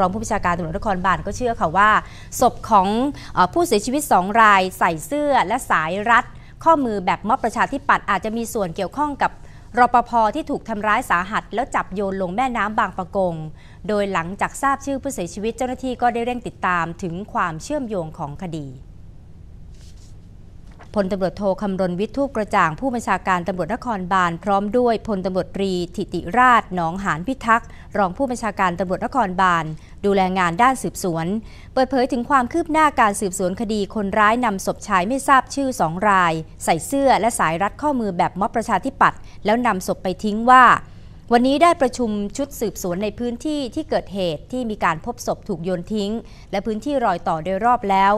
รองผู้บัญชาการตำรวจนครบาลก็เชื่อค่ะว่า ศพของอผู้เสียชีวิตสองรายใส่เสื้อและสายรัด ข้อมือแบบม็อบประชาธิปัตย์อาจจะมีส่วนเกี่ยวข้องกับรปภที่ถูกทำร้ายสาหัส แล้วจับโยนลงแม่น้ำบางปะกง โดยหลังจากทราบชื่อผู้เสียชีวิตเจ้าหน้าที่ก็ได้เร่งติดตามถึงความเชื่อมโยงของคดีพลตำรวจโทคำรณวิทูปกระจ่าง ผู้บัญชาการตำรวจนครบาลพร้อมด้วยพลตำรวจตรีถิติราชหนองหานพิทักษ์ รองผู้บัญชาการตำรวจนครบาลดูแลงานด้านสืบสวน เปิดเผยถึงความคืบหน้าการสืบสวนคดีคนร้ายนำศพชายไม่ทราบชื่อสองราย ใส่เสื้อและสายรัดข้อมือแบบม็อบประชาธิปัตย์แล้วนำศพไปทิ้งว่า วันนี้ได้ประชุมชุดสืบสวนในพื้นที่ที่เกิดเหตุที่มีการพบศพถูกโยนทิ้ง และพื้นที่รอยต่อโดยรอบแล้ว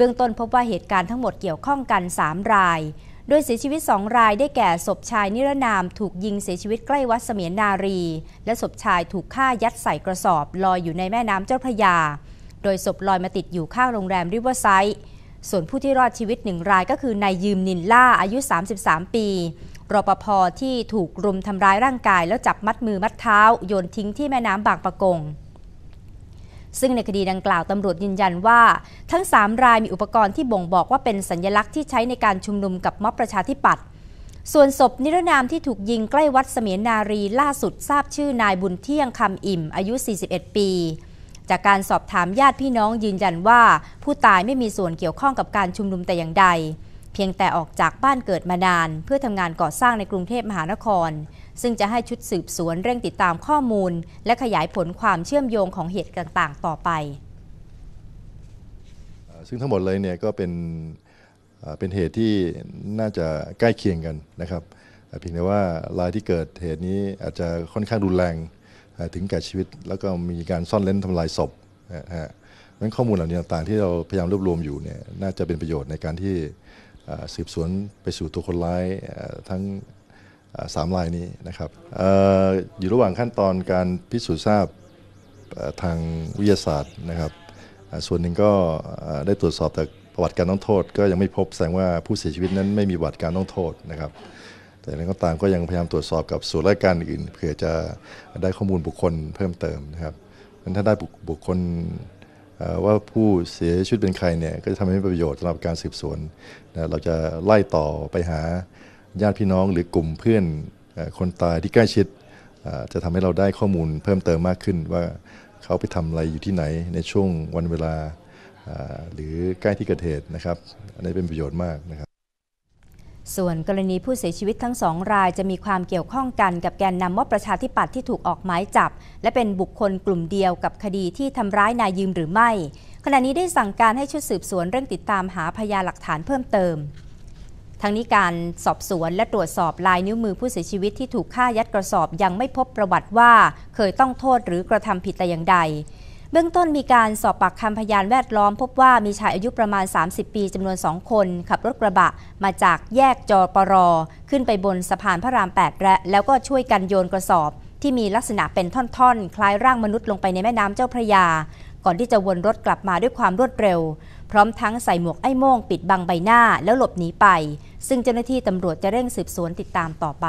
เบื้องต้นพบว่าเหตุการณ์ทั้งหมดเกี่ยวข้องกัน 3 ราย โดยเสียชีวิต 2 รายได้แก่ศพชายนิรนามถูกยิงเสียชีวิตใกล้วัดเสมียนนารี และศพชายถูกฆ่ายัดใส่กระสอบ ลอยอยู่ในแม่น้ำเจ้าพระยา โดยศพลอยมาติดอยู่ข้างโรงแรมริเวอร์ไซด์ส่วนผู้ที่รอดชีวิตหนึ่งรายก็คือนายยืมนินล่าอายุ 33 ปีรปภที่ถูกรุมทำร้ายร่างกาย แล้วจับมัดมือมัดเท้าโยนทิ้งที่แม่น้ำบางปะกงซึ่งในคดีดังกล่าวตำรวจยืนยันว่าทั้ง 3 รายมีอุปกรณ์ที่บ่งบอกว่าเป็นสัญญลักษณ์ที่ใช้ในการชุมนุมกับม็อบประชาธิปัตย์ ส่วนศพนิรนามที่ถูกยิงใกล้วัดเสมียนนารีล่าสุดทราบชื่อนายบุญเที่ยงคำอิ่มอายุ 41 ปี จากการสอบถามญาติพี่น้องยืนยันว่า ผู้ตายไม่มีส่วนเกี่ยวข้องกับการชุมนุมแต่อย่างใด เพียงแต่ออกจากบ้านเกิดมานาน เพื่อทำงานก่อสร้างในกรุงเทพมหานครซึ่งจะให้ชุดสืบสวนเร่งติดตามข้อมูล และขยายผลความเชื่อมโยงของเหตุต่าง ๆต่อไป ซึ่งทั้งหมดเลยเนี่ยก็เป็นเป็นเหตุที่น่าจะใกล้เคียงกันนะครับเพียงแต่ว่ารายที่เกิดเหตุนี้อาจจะค่อนข้างรุนแรงถึงแก่ชีวิตแล้วก็มีการซ่อนเล้นทำลายศพนะฮะนั้นข้อมูลเหล่านี้ต่างๆ ที่เราพยายามรวบรวมอยู่เนี่ยน่าจะเป็นประโยชน์ในการที่สืบสวนไปสู่ตัวคนร้ายทั้งสามลายนี้นะครับอยู่ระหว่างขั้นตอนการพิสูจน์ทราบทางวิทยาศาสตร์นะครับ ส่วนหนึ่งก็ได้ตรวจสอบแต่ประวัติการต้องโทษก็ยังไม่พบแสดงว่าผู้เสียชีวิตนั้นไม่มีประวัติการต้องโทษนะครับ แต่ในก็ตามก็ยังพยายามตรวจสอบกับส่วนราชการอื่น เพื่อจะได้ข้อมูลบุคคลเพิ่มเติมนะครับถ้าได้บุคคลว่าผู้เสียชีวิตเป็นใครเนี่ยก็จะทำให้ประโยชน์สำหรับการสืบสวนเราจะไล่ต่อไปหาญาติพี่น้องหรือกลุ่มเพื่อนคนตายที่ใกล้ชิด จะทำให้เราได้ข้อมูลเพิ่มเติมมากขึ้นว่าเขาไปทำอะไรอยู่ที่ไหนในช่วงวันเวลา หรือใกล้ที่เกิดเหตุนะครับอันนี้เป็นประโยชน์มากนะครับส่วนกรณีผู้เสียชีวิตทั้งสองรายจะมีความเกี่ยวข้องกัน กับแกนนำม็อบประชาธิปัตย์ที่ถูกออกหมายจับ และเป็นบุคคลกลุ่มเดียวกับคดีที่ทำร้ายนายยืมหรือไม่ ขณะนี้ได้สั่งการให้ชุดสืบสวนเร่งติดตามหาพยานหลักฐานเพิ่มเติมทั้งนี้การสอบสวนและตรวจสอบลายนิ้วมือผู้เสียชีวิตที่ถูกฆ่ายัดกระสอบยังไม่พบประวัติว่าเคยต้องโทษหรือกระทำผิดแต่อย่างใด เบื้องต้นมีการสอบปากคำพยานแวดล้อมพบว่ามีชายอายุประมาณ 30 ปีจำนวน 2 คน ขับรถกระบะมาจากแยกจอปรอขึ้นไปบนสะพานพระราม 8 และ แล้วก็ช่วยกันโยนกระสอบ ที่มีลักษณะเป็นท่อนๆ คล้ายร่างมนุษย์ลงไปในแม่น้ำเจ้าพระยาก่อนที่จะวนรถกลับมาด้วยความรวดเร็ว พร้อมทั้งใส่หมวกไอ้โม่งปิดบังใบหน้าแล้วหลบหนีไป ซึ่งเจ้าหน้าที่ตำรวจจะเร่งสืบสวนติดตามต่อไป